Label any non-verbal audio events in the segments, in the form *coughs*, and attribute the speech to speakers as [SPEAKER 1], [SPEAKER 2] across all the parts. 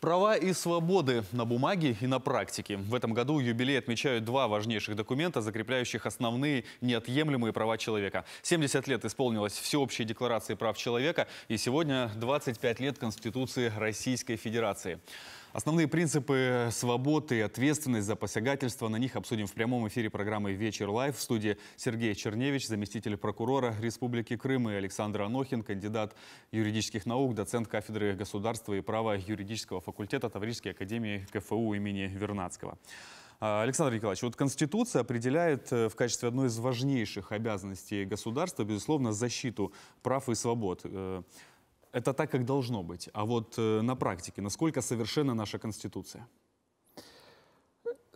[SPEAKER 1] Права и свободы на бумаге и на практике. В этом году юбилей отмечают два важнейших документа, закрепляющих основные неотъемлемые права человека. 70 лет исполнилось Всеобщей декларации прав человека и сегодня 25 лет Конституции Российской Федерации. Основные принципы свободы и ответственность за посягательство на них обсудим в прямом эфире программы «Вечер лайв» в студии Сергей Черневич, заместитель прокурора Республики Крым и Александр Анохин, кандидат юридических наук, доцент кафедры государства и права юридического факультета Таврической академии КФУ имени Вернадского. А, Александр Николаевич, вот Конституция определяет э, в качестве одной из важнейших обязанностей государства, безусловно, защиту прав и свобод. Э, это так, как должно быть. А вот э, на практике, насколько совершенна наша Конституция?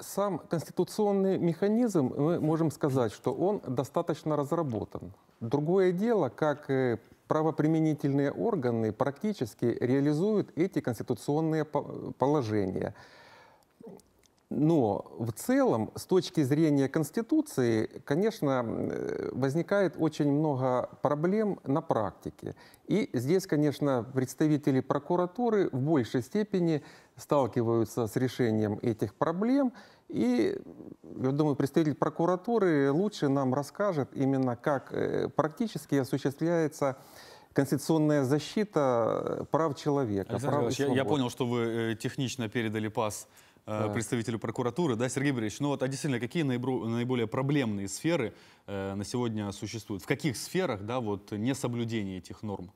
[SPEAKER 2] Сам конституционный механизм, мы можем сказать, что он достаточно разработан. Другое дело, как э, правоприменительные органы практически реализуют эти конституционные положения – но в целом, с точки зрения Конституции, конечно, э, возникает очень много проблем на практике. И здесь, конечно, представители прокуратуры в большей степени сталкиваются с решением этих проблем. И, я думаю, представитель прокуратуры лучше нам расскажет именно, как э, практически осуществляется конституционная защита э, прав человека. прав я, я понял,
[SPEAKER 1] что вы технично передали пас да. Э, представителю прокуратуры. Да, Сергей Борисович, ну вот, а действительно, какие наиболее проблемные сферы э, на сегодня существуют? В каких сферах, да, вот, несоблюдение этих норм?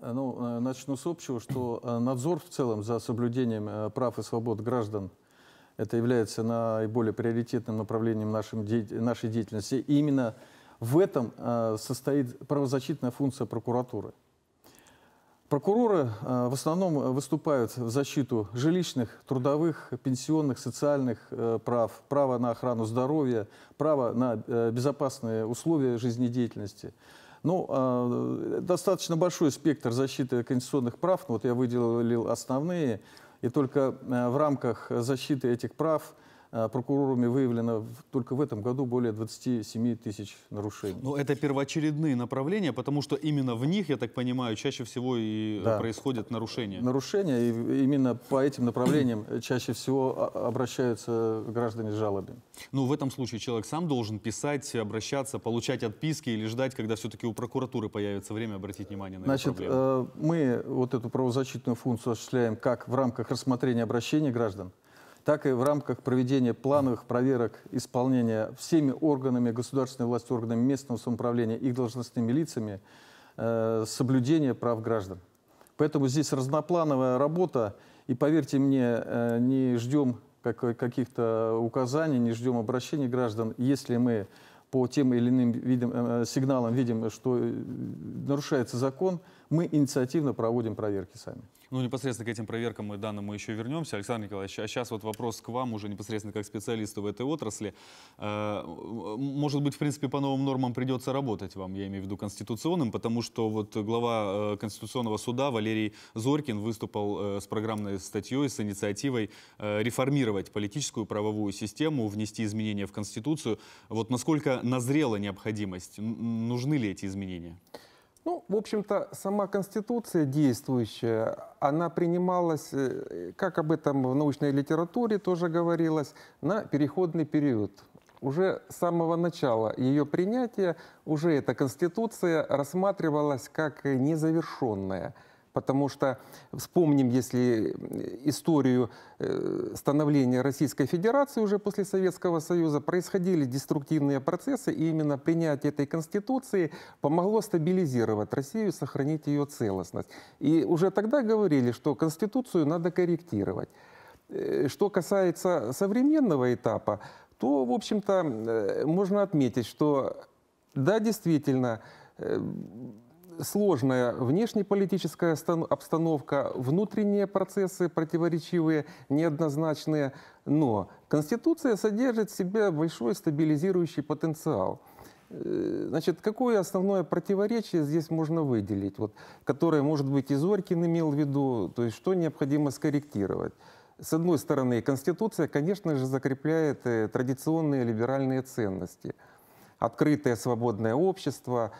[SPEAKER 3] Э, ну, э, начну с общего, что надзор в целом за соблюдением прав и свобод граждан это является наиболее приоритетным направлением нашей деятельности. И именно в этом состоит правозащитная функция прокуратуры – Прокуроры э, в основном э, выступают в защиту жилищных, трудовых, пенсионных, социальных э, прав, права на охрану здоровья, права на безопасные условия жизнедеятельности. Ну, достаточно большой спектр защиты конституционных прав, но вот я выделил основные, и только в рамках защиты этих прав Э, прокурорами выявлено только в этом году более 27 тысяч нарушений.
[SPEAKER 1] Но ну, это первоочередные направления, потому что именно в них, я так понимаю, чаще всего и э, да. происходят нарушения.
[SPEAKER 3] Нарушения, и именно по этим направлениям *clears throat* чаще всего а, а, обращаются граждане с жалобами.
[SPEAKER 1] Ну, в этом случае человек сам должен писать, обращаться, получать отписки или ждать, когда все-таки у прокуратуры появится время обратить внимание на Значит, эту
[SPEAKER 3] проблему? Значит, э, мы вот эту правозащитную функцию осуществляем как в рамках рассмотрения обращений граждан, так и в рамках проведения плановых проверок исполнения всеми органами государственной власти, органами местного самоуправления и должностными лицами э, соблюдения прав граждан. Поэтому здесь разноплановая работа, и поверьте мне, э, не ждем каких-то указаний, не ждем обращений граждан, если мы по тем или иным видам, э, сигналам видим, что э, нарушается закон, мы инициативно проводим проверки сами.
[SPEAKER 1] Ну, непосредственно к этим проверкам и данным мы еще вернемся. Александр Николаевич, а сейчас вот вопрос к вам уже непосредственно как специалисту в этой отрасли. Э, может быть, в принципе, по новым нормам придется работать вам, я имею в виду конституционным, потому что вот глава э, Конституционного суда Валерий Зоркин выступал э, с программной статьей, с инициативой реформировать политическую правовую систему, внести изменения в Конституцию. Вот насколько назрела необходимость? Нужны ли эти изменения?
[SPEAKER 2] Ну, в общем-то, сама Конституция действующая, она принималась, э, как об этом в научной литературе тоже говорилось, на переходный период. Уже с самого начала ее принятия уже эта Конституция рассматривалась как незавершенная – потому что вспомним, если э, историю э, становления Российской Федерации уже после Советского Союза, происходили деструктивные процессы, и именно принятие этой Конституции помогло стабилизировать Россию, сохранить ее целостность. И уже тогда говорили, что Конституцию надо корректировать. Э, что касается современного этапа, то, в общем-то, можно отметить, что да, действительно, сложная внешнеполитическая обстановка, внутренние процессы противоречивые, неоднозначные, но Конституция содержит в себе большой стабилизирующий потенциал. Э, значит, какое основное противоречие здесь можно выделить, вот, которое, может быть, и Зорькин имел в виду, то есть что необходимо скорректировать? С одной стороны, Конституция, конечно же, закрепляет э, традиционные либеральные ценности. Открытое свободное общество,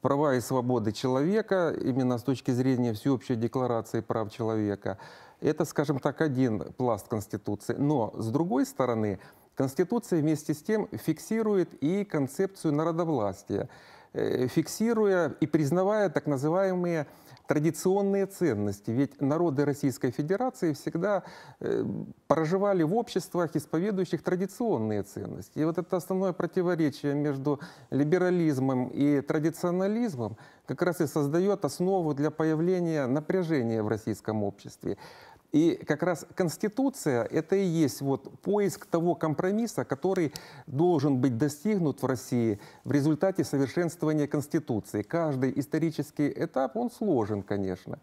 [SPEAKER 2] права и свободы человека, именно с точки зрения всеобщей декларации прав человека. Это, скажем так, один пласт Конституции. Но, с другой стороны, Конституция вместе с тем фиксирует и концепцию народовластия, э, фиксируя и признавая так называемые традиционные ценности. Ведь народы Российской Федерации всегда э, проживали в обществах, исповедующих традиционные ценности. И вот это основное противоречие между либерализмом и традиционализмом как раз и создает основу для появления напряжения в российском обществе. И как раз Конституция – это и есть вот поиск того компромисса, который должен быть достигнут в России в результате совершенствования Конституции. Каждый исторический этап, он сложен, конечно.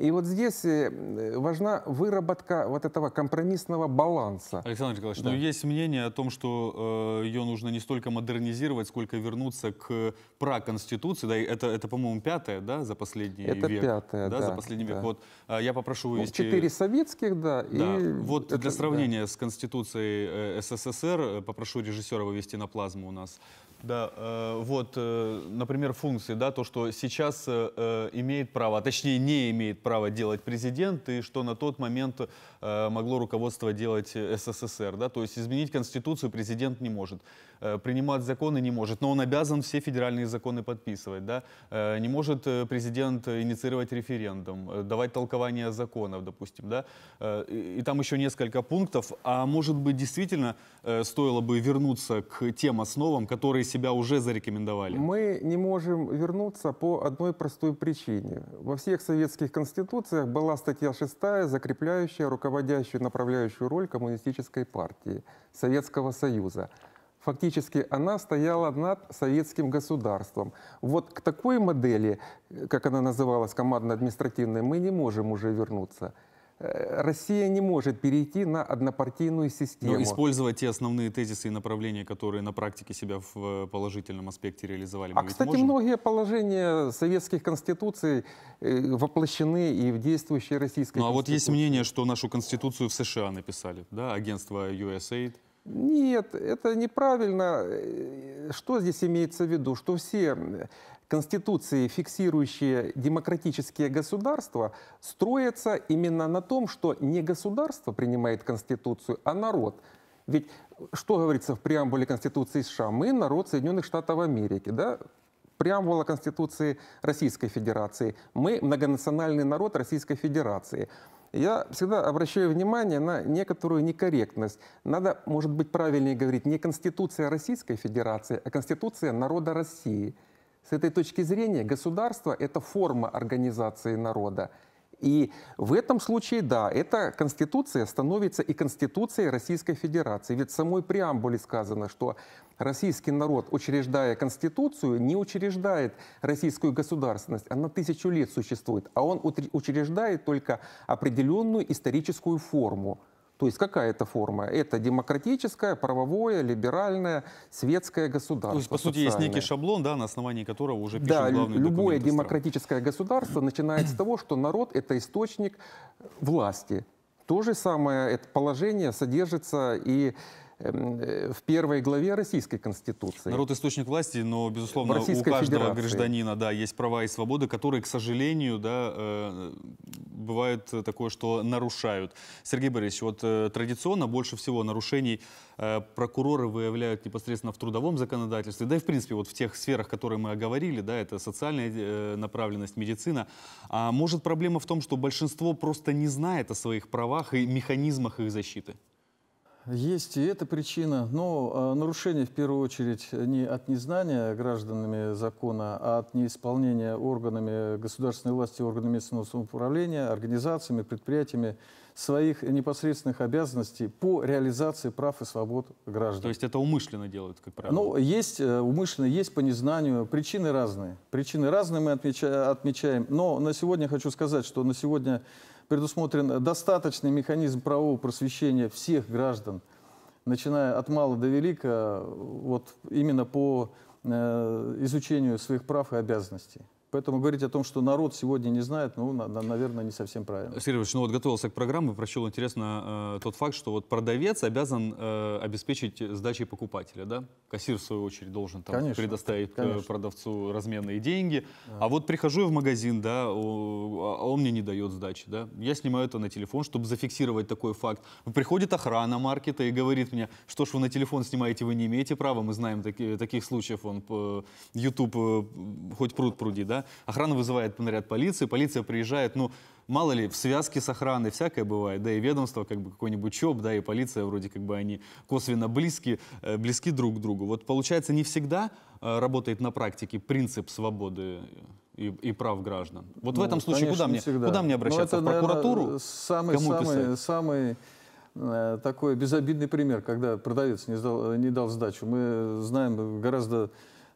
[SPEAKER 2] И вот здесь э, важна выработка вот этого компромиссного баланса.
[SPEAKER 1] Александр Николаевич, да. ну есть мнение о том, что э, ее нужно не столько модернизировать, сколько вернуться к праконституции. Да, это, это по-моему, пятое, да, за последний это век? Это пятая, да, да. за последний да. век. Вот э, я попрошу вывести... Ну, четыре
[SPEAKER 2] советских, да. да. И вот это, для сравнения
[SPEAKER 1] да. с Конституцией э, СССР, э, попрошу режиссера вывести на плазму у нас. Да, э, вот, э, например, функции, да, то, что сейчас э, имеет право, а точнее не имеет право право делать президент и что на тот момент э, могло руководство делать э, СССР. Да? То есть изменить Конституцию президент не может, э, принимать законы не может, но он обязан все федеральные законы подписывать. Да? Не может президент инициировать референдум, давать толкование законов, допустим. Да? И там еще несколько пунктов. А может быть, действительно стоило бы вернуться к тем основам, которые
[SPEAKER 2] себя уже зарекомендовали? Мы не можем вернуться по одной простой причине. Во всех советских конституциях конституциях была статья 6, закрепляющая руководящую направляющую роль коммунистической партии Советского Союза. Фактически она стояла над советским государством. Вот к такой модели, э, как она называлась, командно-административной, мы не можем уже вернуться – Э, Россия не может перейти на однопартийную систему. Но ну,
[SPEAKER 1] использовать те основные тезисы и направления, которые на практике себя в э, положительном аспекте реализовали, А, кстати, можем?
[SPEAKER 2] многие положения советских конституций э, воплощены и в действующей российской Ну, а вот есть
[SPEAKER 1] мнение, что нашу конституцию в США написали, да, агентство USAID.
[SPEAKER 2] Нет, это неправильно. Что здесь имеется в виду? Что все конституции, фиксирующие демократические государства, строятся именно на том, что не государство принимает конституцию, а народ. Ведь что говорится в преамбуле Конституции США? Мы народ Соединенных Штатов Америки, да? преамбула Конституции Российской Федерации. Мы многонациональный народ Российской Федерации. Я всегда обращаю внимание на некоторую некорректность. Надо, может быть, правильнее говорить не Конституция Российской Федерации, а Конституция народа России – с этой точки зрения государство – это форма организации народа. И в этом случае, да, эта конституция становится и конституцией Российской Федерации. Ведь в самой преамбуле сказано, что российский народ, учреждая конституцию, не учреждает российскую государственность. Она тысячу лет существует, а он учреждает только определенную историческую форму – то есть какая это форма? Это демократическое, правовое, либеральное, светское государство. То есть, по сути, социальное. есть некий
[SPEAKER 1] шаблон, да, на основании которого уже пишут да, главные любое
[SPEAKER 2] демократическое стран. государство начинает с того, что народ – это источник власти. То же самое это положение содержится и Эм, э, в первой главе Российской Конституции. Народ
[SPEAKER 1] источник власти, но, безусловно, у каждого Федерации. гражданина да, есть права и свободы, которые, к сожалению, да, э, бывает такое, что нарушают. Сергей Борисович, вот э, традиционно больше всего нарушений прокуроры выявляют непосредственно в трудовом законодательстве, да и, в принципе, вот в тех сферах, которые мы оговорили, да, это социальная направленность, медицина. А может, проблема в том, что большинство просто не знает о своих правах и механизмах их защиты?
[SPEAKER 3] Есть и эта причина, но а, нарушение в первую очередь не от незнания гражданами закона, а от неисполнения органами государственной власти, органами местного самоуправления, организациями, предприятиями своих непосредственных обязанностей по реализации прав и свобод граждан.
[SPEAKER 1] То есть это умышленно делают, как правило?
[SPEAKER 3] Ну, есть э, умышленно, есть по незнанию. Причины разные. Причины разные мы отмечаем. Но на сегодня хочу сказать, что на сегодня предусмотрен достаточный механизм правового просвещения всех граждан, начиная от мала до велика, вот именно по э, изучению своих прав и обязанностей. Поэтому говорить о том, что народ сегодня не знает, ну, на, на, наверное, не совсем правильно.
[SPEAKER 1] Сергей Ильич, ну вот готовился к программе, прочел интересно э, тот факт, что вот продавец обязан э, обеспечить сдачей покупателя, да? Кассир, в свою очередь, должен там конечно, предоставить э, конечно. продавцу разменные деньги. А. а вот прихожу я в магазин, да, а он мне не дает сдачи, да? Я снимаю это на телефон, чтобы зафиксировать такой факт. Приходит охрана маркета и говорит мне, что ж вы на телефон снимаете, вы не имеете права, мы знаем таки, таких случаев, он YouTube э, хоть пруд пруди, да? да, охрана вызывает наряд полиции, полиция приезжает, ну, мало ли, в связке с охраной всякое бывает, да, и ведомство, как бы какой-нибудь ЧОП, да, и полиция, вроде как бы они косвенно близки, э, близки друг к другу. Вот получается, не всегда э, работает на практике принцип свободы и, и прав граждан. Вот ну, в этом случае куда мне, куда мне ну, обращаться? это, в прокуратуру? Наверное, самый, Кому самый,
[SPEAKER 3] самый э, такой безобидный пример, когда продавец не, сдал, не дал сдачу. Мы знаем гораздо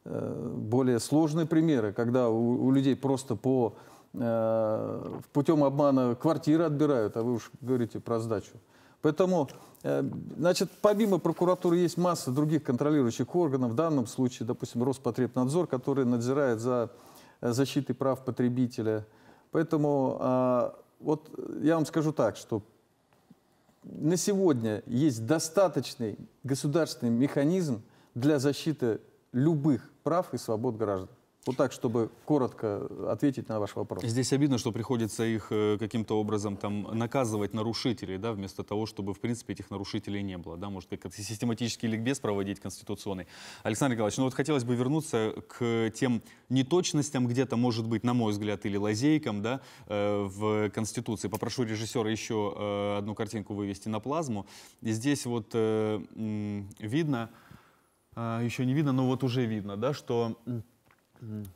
[SPEAKER 3] Э, более сложные примеры, когда у, у людей просто по э, путем обмана квартиры отбирают, а вы уж говорите про сдачу. Поэтому, э, значит, помимо прокуратуры есть масса других контролирующих органов, в данном случае, допустим, Роспотребнадзор, который надзирает за э, защитой прав потребителя. Поэтому а, вот я вам скажу так, что на сегодня есть достаточный государственный механизм для защиты любых прав и свобод граждан. Вот так, чтобы коротко э, ответить на ваш вопрос. Здесь обидно,
[SPEAKER 1] что приходится их э, каким-то образом там наказывать нарушителей, да, вместо того, чтобы, в принципе, этих нарушителей не было, да, может, как-то систематический ликбез проводить конституционный. Александр Николаевич, ну вот хотелось бы вернуться к тем неточностям где-то, может быть, на мой взгляд, или лазейкам, да, э, в Конституции. Попрошу режиссера еще одну картинку вывести на плазму. И здесь вот видно а, еще не видно, но вот уже видно, да, что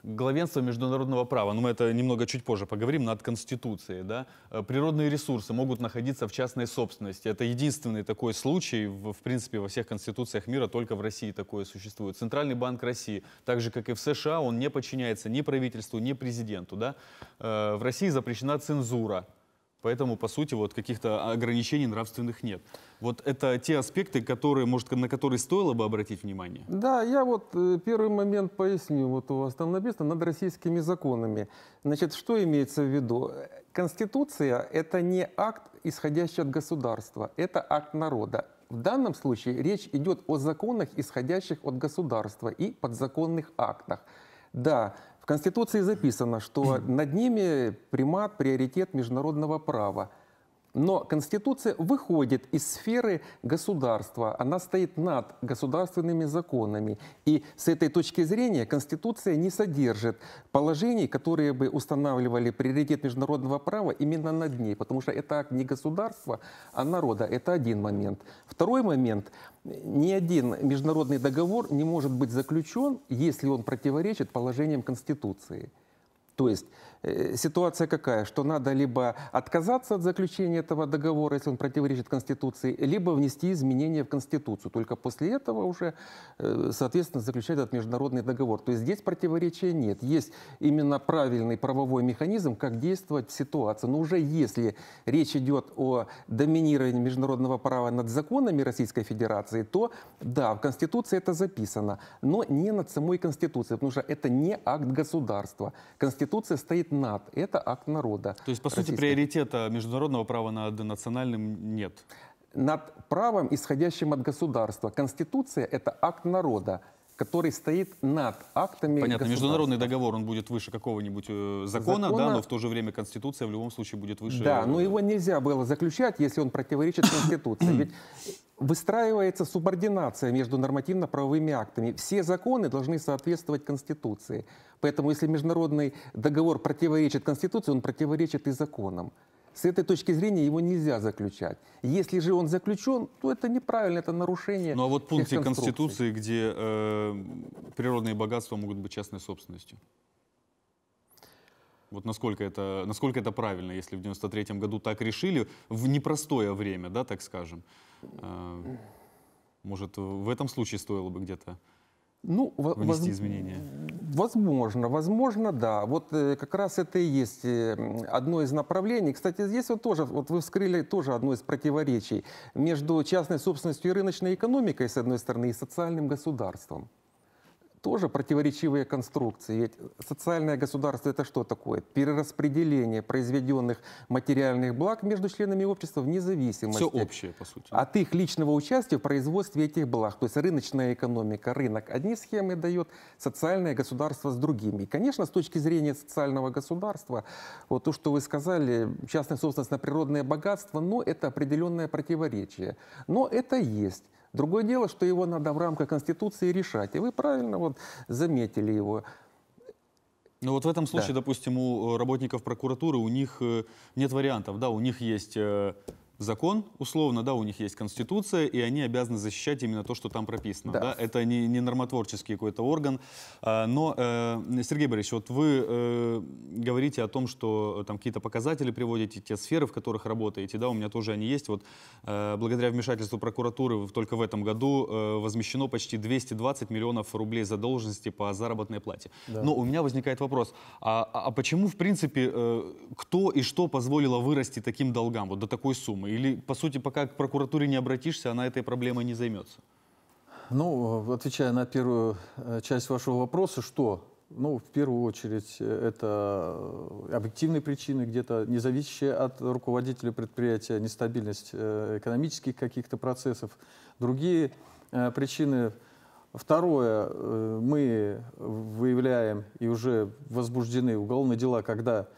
[SPEAKER 1] главенство международного права, но мы это немного чуть позже поговорим, над Конституцией. Да? Э, природные ресурсы могут находиться в частной собственности. Это единственный такой случай, в, в принципе, во всех конституциях мира, только в России такое существует. Центральный банк России, так же, как и в США, он не подчиняется ни правительству, ни президенту. Да? Э, в России запрещена цензура Поэтому, по сути, вот каких-то ограничений нравственных нет. Вот это те аспекты, которые, может, на которые стоило бы обратить внимание?
[SPEAKER 2] Да, я вот э, первый момент поясню. Вот у вас там написано «над российскими законами». Значит, что имеется в виду? Конституция – это не акт, исходящий от государства, это акт народа. В данном случае речь идет о законах, исходящих от государства и подзаконных актах. Да, Конституции записано, что над ними примат, приоритет международного права – но Конституция выходит из сферы государства, она стоит над государственными законами. И с этой точки зрения Конституция не содержит положений, которые бы устанавливали приоритет международного права именно над ней, потому что это не государства, а народа. Это один момент. Второй момент. Ни один международный договор не может быть заключен, если он противоречит положениям Конституции. То есть Э, ситуация какая, что надо либо отказаться от заключения этого договора, если он противоречит Конституции, либо внести изменения в Конституцию. Только после этого уже, э, соответственно, заключать этот международный договор. То есть здесь противоречия нет. Есть именно правильный правовой механизм, как действовать в ситуации. Но уже если речь идет о доминировании международного права над законами Российской Федерации, то да, в Конституции это записано, но не над самой Конституцией, потому что это не акт государства. Конституция стоит стоит над. Это акт народа. То есть, по сути, приоритета международного права над национальным нет? Над правом, исходящим от государства. Конституция – это акт народа который стоит над актами Понятно, международный
[SPEAKER 1] договор, он будет выше какого-нибудь закона, э, закона, да, но в то же время Конституция в любом случае будет выше. Да, э, но
[SPEAKER 2] его нельзя было заключать, если он противоречит *coughs* Конституции. Ведь выстраивается субординация между нормативно-правовыми актами. Все законы должны соответствовать Конституции. Поэтому если международный договор противоречит Конституции, он противоречит и законам. С этой точки зрения его нельзя заключать. Если же он заключен, то это неправильно, это нарушение. Ну а вот пункты Конституции,
[SPEAKER 1] где э, природные богатства могут быть частной собственностью. Вот насколько это, насколько это правильно, если в 93 году так решили, в непростое время, да, так скажем. Э, может, в этом случае стоило бы где-то
[SPEAKER 2] ну, внести воз... изменения? Возможно, возможно, да. Вот э, как раз это и есть э, одно из направлений. Кстати, здесь вот тоже, вот вы вскрыли тоже одно из противоречий между частной собственностью и рыночной экономикой, с одной стороны, и социальным государством тоже противоречивые конструкции. Ведь социальное государство – это что такое? Перераспределение произведенных материальных благ между членами общества вне зависимости. Все общее, по сути. От их личного участия в производстве этих благ. То есть рыночная экономика, рынок одни схемы дает, социальное государство с другими. И, конечно, с точки зрения социального государства, вот то, что вы сказали, частная собственность на природное богатство, но это определенное противоречие. Но это есть. Другое дело, что его надо в рамках Конституции решать. И вы правильно вот заметили его.
[SPEAKER 1] Ну вот в этом случае, да. допустим, у э, работников прокуратуры у них э, нет вариантов, да, у них есть э, закон, условно, да, у них есть конституция, и они обязаны защищать именно то, что там прописано. Да. Да? Это не, не нормотворческий какой-то орган. А, но, э, Сергей Борисович, вот вы э, говорите о том, что э, там какие-то показатели приводите, те сферы, в которых работаете, да, у меня тоже они есть. Вот благодаря вмешательству прокуратуры только в этом году возмещено почти 220 миллионов рублей задолженности по заработной плате. Да. Но у меня возникает вопрос, а, а, а почему, в принципе, кто и что позволило вырасти таким долгам, вот до такой суммы? Или, по сути, пока к прокуратуре не обратишься, она этой проблемой не займется?
[SPEAKER 3] Ну, э, отвечая на первую э, часть вашего вопроса, что? Ну, в первую очередь, э, это объективные причины, где-то независящие от руководителя предприятия, нестабильность экономических каких-то процессов, другие причины. Второе, мы выявляем и уже возбуждены уголовные дела, когда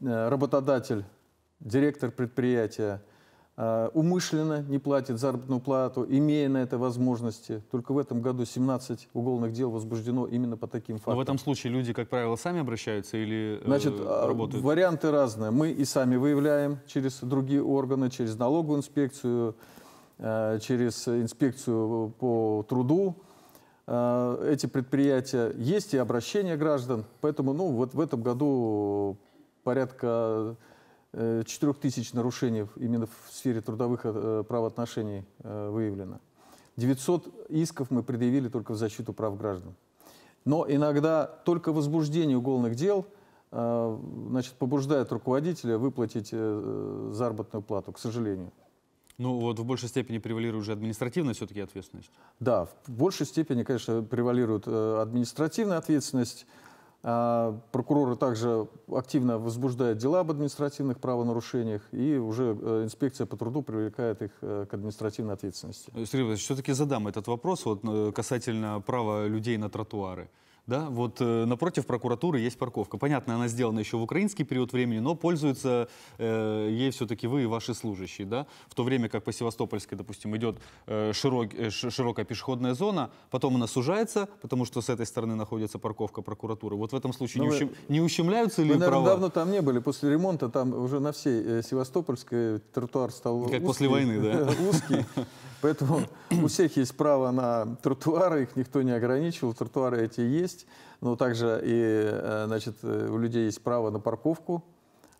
[SPEAKER 3] работодатель директор предприятия э, умышленно не платит заработную плату, имея на это возможности. Только в этом году 17 уголовных дел возбуждено именно по таким фактам. Но в этом
[SPEAKER 1] случае люди, как правило, сами обращаются или э, Значит, а, работают?
[SPEAKER 3] Варианты разные. Мы и сами выявляем через другие органы, через налоговую инспекцию, э, через инспекцию по труду эти предприятия. Есть и обращения граждан, поэтому ну, вот в этом году порядка 4 э, тысяч нарушений именно в сфере трудовых э, правоотношений э, выявлено. 900 исков мы предъявили только в защиту прав граждан. Но иногда только возбуждение уголовных дел значит, побуждает руководителя выплатить заработную плату, к сожалению.
[SPEAKER 1] Ну вот в большей степени превалирует уже административная все-таки ответственность.
[SPEAKER 3] Да, в большей степени, конечно, превалирует административная ответственность. А, прокуроры также активно возбуждают дела об административных правонарушениях, и уже э, инспекция по труду привлекает их э, к административной ответственности.
[SPEAKER 1] Сергей все-таки задам этот вопрос вот, э, касательно права людей на тротуары. Да, вот э, напротив прокуратуры есть парковка. Понятно, она сделана еще в украинский период времени, но пользуются э, ей все-таки вы и ваши служащие. Да? В то время как по Севастопольской, допустим, идет э, широк, э, широкая пешеходная зона, потом она сужается, потому что с этой стороны находится парковка прокуратуры. Вот в этом случае ну, не, вы, ущем, не ущемляются
[SPEAKER 3] ли вы, наверное, права? давно там не были. После ремонта там уже на всей э, Севастопольской тротуар стал Как узкий, после войны, да? *laughs* Узкий. Поэтому у всех есть право на тротуары, их никто не ограничивал, тротуары эти есть. Но также и, э, значит, у людей есть право на парковку,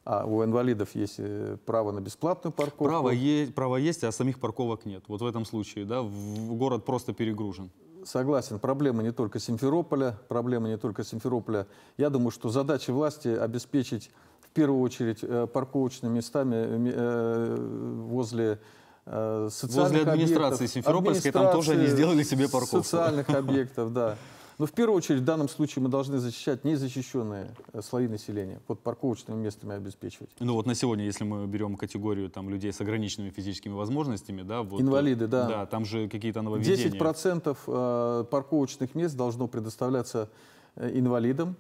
[SPEAKER 3] а у инвалидов есть э, право на бесплатную парковку. Право,
[SPEAKER 1] есть, право есть, а самих парковок
[SPEAKER 3] нет. Вот в этом случае, да, в город просто перегружен. Согласен, проблема не только Симферополя, проблема не только Симферополя. Я думаю, что задача власти обеспечить в первую очередь э, парковочными местами возле Э, социальных Возле администрации объектов, Симферопольской там тоже они сделали себе парковку. Социальных *laughs* объектов, да. Но ну, в первую очередь в данном случае мы должны защищать незащищенные э, слои населения, под парковочными местами обеспечивать.
[SPEAKER 1] Ну вот на сегодня, если мы берем категорию там, людей с ограниченными физическими возможностями, да, вот, инвалиды, да. Да, там же какие-то нововведения.
[SPEAKER 3] 10% э, парковочных мест должно предоставляться инвалидам.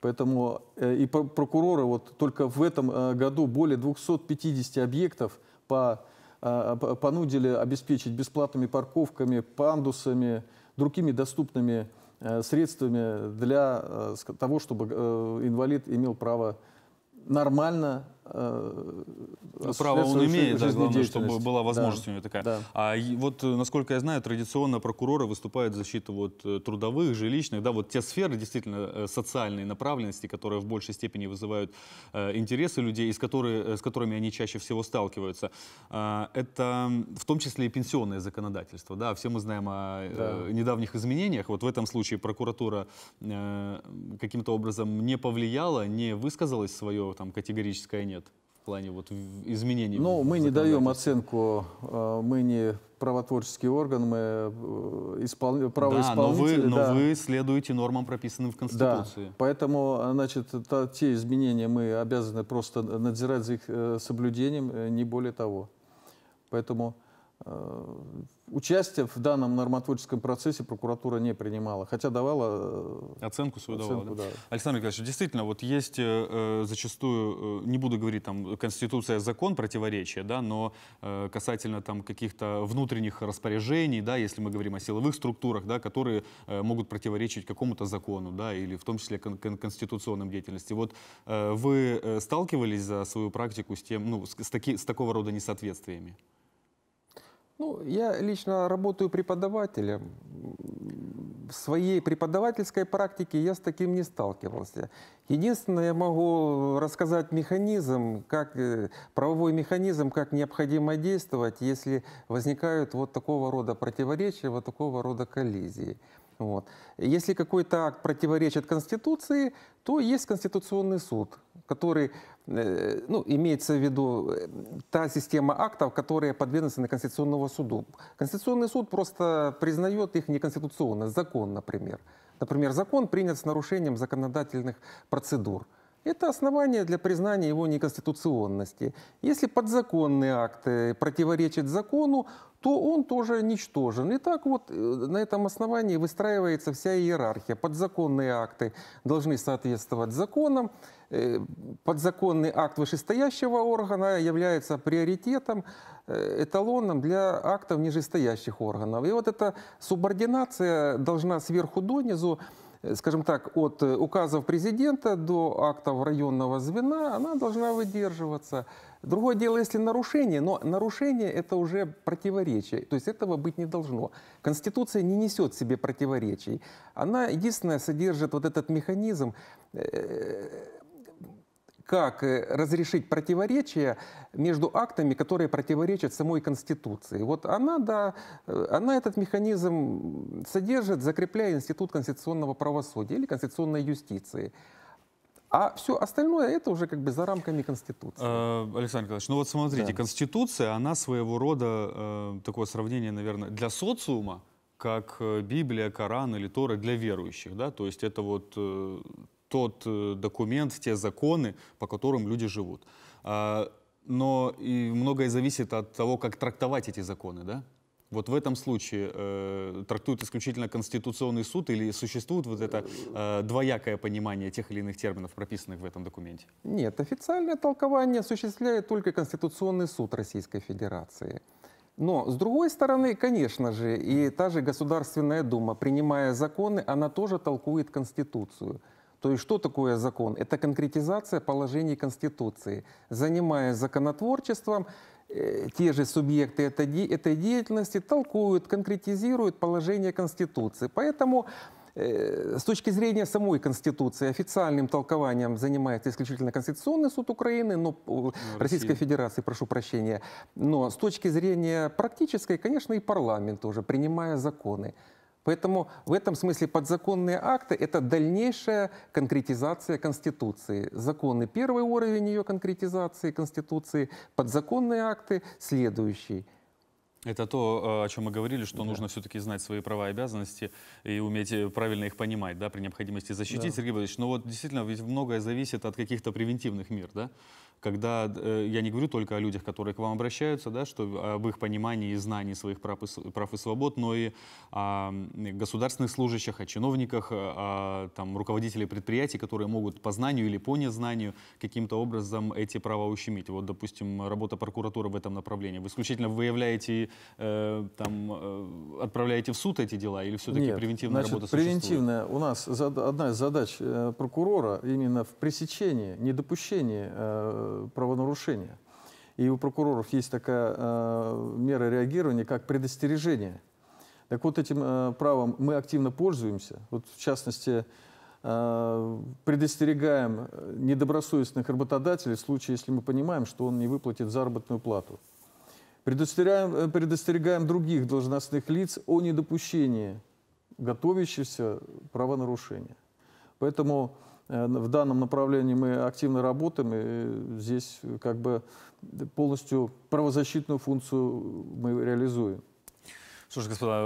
[SPEAKER 3] Поэтому и прокуроры вот только в этом году более 250 объектов по а, а, понудили обеспечить бесплатными парковками, пандусами, другими доступными э, средствами для э, того, чтобы э, инвалид имел право нормально Э, ну, право он имеет, да, главное, чтобы была возможность
[SPEAKER 1] да, у него такая. Да. А вот, э, насколько я знаю, традиционно прокуроры выступают в защиту вот, э, трудовых, жилищных, да, вот те сферы действительно социальной направленности, которые в большей степени вызывают э, интересы людей, с, которые, с которыми они чаще всего сталкиваются. Э, это в том числе и пенсионное законодательство. Да? Все мы знаем о да. э, недавних изменениях. Вот в этом случае прокуратура э, каким-то образом не повлияла, не высказалась свое там, категорическое «нет» плане вот изменений? Ну, мы не даем
[SPEAKER 3] оценку, э, мы не правотворческий орган, мы э, испол... правоисполнители. Да, но вы, да. но вы следуете
[SPEAKER 1] нормам, прописанным в Конституции. Да,
[SPEAKER 3] поэтому, э, значит, та, те изменения мы обязаны просто надзирать за их соблюдением, не более того. Поэтому... Э, участие в данном нормотворческом процессе прокуратура не принимала, хотя давала... Э, оценку свою оценку, давала, да? да?
[SPEAKER 1] Александр Николаевич, действительно, вот есть э, э зачастую, э, не буду говорить там конституция, закон, противоречия, да, но э, касательно там каких-то внутренних распоряжений, да, если мы говорим о силовых структурах, да, которые э, могут противоречить какому-то закону, да, или в том числе кон кон конституционным деятельности. Вот э, вы сталкивались за свою практику с тем, ну, с, с, таки, с такого рода несоответствиями?
[SPEAKER 2] Ну, я лично работаю преподавателем. В своей преподавательской практике я с таким не сталкивался. Единственное, я могу рассказать механизм, как, э, правовой механизм, как необходимо действовать, если возникают вот такого рода противоречия, вот такого рода коллизии. Вот. Если какой-то акт противоречит Конституции, то есть Конституционный суд, который, э, ну, имеется в виду э, та система актов, которые подведены Конституционному суду. Конституционный суд просто признает их неконституционно, закон, например. Например, закон принят с нарушением законодательных процедур. Это основание для признания его неконституционности. Если подзаконный акт противоречит закону, то он тоже ничтожен. И так вот э, на этом основании выстраивается вся иерархия. Подзаконные акты должны соответствовать законам. Э, подзаконный акт вышестоящего органа является приоритетом, э, эталоном для актов нижестоящих органов. И вот эта субординация должна сверху донизу скажем так, от указов президента до актов районного звена, она должна выдерживаться. Другое дело, если нарушение, но нарушение это уже противоречие, то есть этого быть не должно. Конституция не несет в себе противоречий. Она единственное содержит вот этот механизм, э, как э, разрешить противоречия между актами, которые противоречат самой Конституции. Вот она, да, э, она этот механизм содержит, закрепляя институт конституционного правосудия или конституционной юстиции. А все остальное это уже как бы за рамками Конституции.
[SPEAKER 1] Э, Александр Николаевич, ну вот смотрите, да. Конституция, она своего рода, э, такое сравнение, наверное, для социума, как э, Библия, Коран или Тора для верующих, да, то есть это вот тот документ, те законы, по которым люди живут. А, но и многое зависит от того, как трактовать эти законы, да? вот в этом случае э, трактует исключительно Конституционный суд или существует вот это э, двоякое понимание тех или иных терминов, прописанных в этом документе?
[SPEAKER 2] Нет, официальное толкование осуществляет только Конституционный суд Российской Федерации. Но, с другой стороны, конечно же, и та же Государственная Дума, принимая законы, она тоже толкует Конституцию. То есть что такое закон? Это конкретизация положений Конституции. Занимаясь законотворчеством, Э, те же субъекты этой деятельности толкуют, конкретизируют положение Конституции. Поэтому э, с точки зрения самой Конституции официальным толкованием занимается исключительно Конституционный суд Украины, но э, ну, Российской Россия. Федерации, прошу прощения. Но с точки зрения практической, конечно, и парламент тоже, принимая законы. Поэтому в этом смысле подзаконные акты – это дальнейшая конкретизация Конституции. Законы – первый уровень ее конкретизации Конституции, подзаконные акты – следующий. Это
[SPEAKER 1] то, э, о чем мы говорили, что да. нужно все-таки знать свои права и обязанности и уметь э, правильно их понимать, да, при необходимости защитить, да. Сергей Борисович. Но ну вот действительно, ведь многое зависит от каких-то превентивных мер, да? когда, э, я не говорю только о людях, которые к вам обращаются, да, что об их понимании и знании своих прав и, прав и свобод, но и о государственных служащих, о чиновниках, о там, руководителей предприятий, которые могут по знанию или по незнанию каким-то образом эти права ущемить. Вот, допустим, работа прокуратуры в этом направлении. Вы исключительно выявляете, э, там, э, отправляете в суд эти дела или все-таки Нет, превентивная значит, работа превентивная.
[SPEAKER 3] Существует? У нас одна из задач э, прокурора именно в пресечении, недопущении правонарушения. И у прокуроров есть такая э, мера реагирования, как предостережение. Так вот, этим э, правом мы активно пользуемся. Вот, в частности, э, предостерегаем э, недобросовестных работодателей в случае, если мы понимаем, что он не выплатит заработную плату. Предостерегаем, э, предостерегаем других должностных лиц о недопущении готовящегося правонарушения. Поэтому Э, в данном направлении мы активно работаем, и здесь как бы полностью правозащитную функцию мы реализуем.
[SPEAKER 1] Слушай, господа,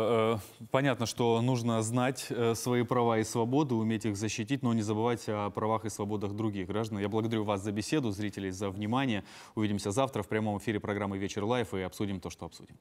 [SPEAKER 1] э, понятно, что нужно знать э, свои права и свободы, уметь их защитить, но не забывать о правах и свободах других граждан. Я благодарю вас за беседу, зрителей за внимание. Увидимся завтра в прямом эфире программы «Вечер лайф» и обсудим то, что обсудим.